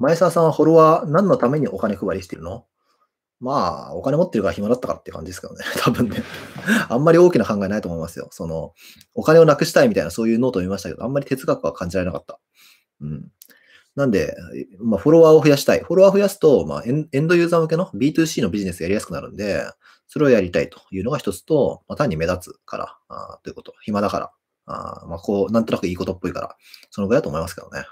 前澤さんはフォロワー何のためにお金配りしてるのまあ、お金持ってるから暇だったからって感じですけどね。多分ね。あんまり大きな考えないと思いますよ。その、お金をなくしたいみたいなそういうノートを見ましたけど、あんまり哲学は感じられなかった。うん。なんで、まあ、フォロワーを増やしたい。フォロワー増やすと、まあエン、ドユーザー向けの B2C のビジネスやりやすくなるんで、それをやりたいというのが一つと、まあ、単に目立つからあということ。暇だから。あまあ、こう、なんとなくいいことっぽいから、そのぐらいだと思いますけどね。